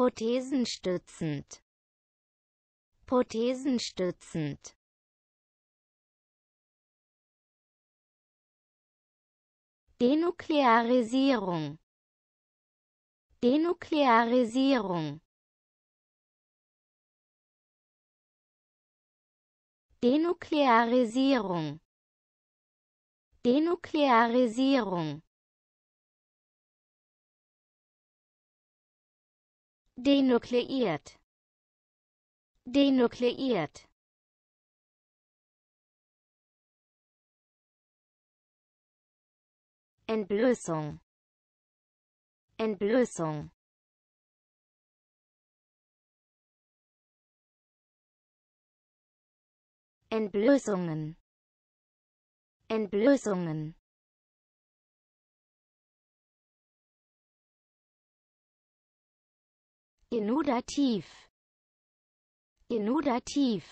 Prothesen stützend. Prothesen stützend. Denuklearisierung. Denuklearisierung. Denuklearisierung. Denuklearisierung. Denukleiert. Denukleiert. Entblößung. Entblößung. Entblößungen. Entblößungen. Innovativ. Innovativ.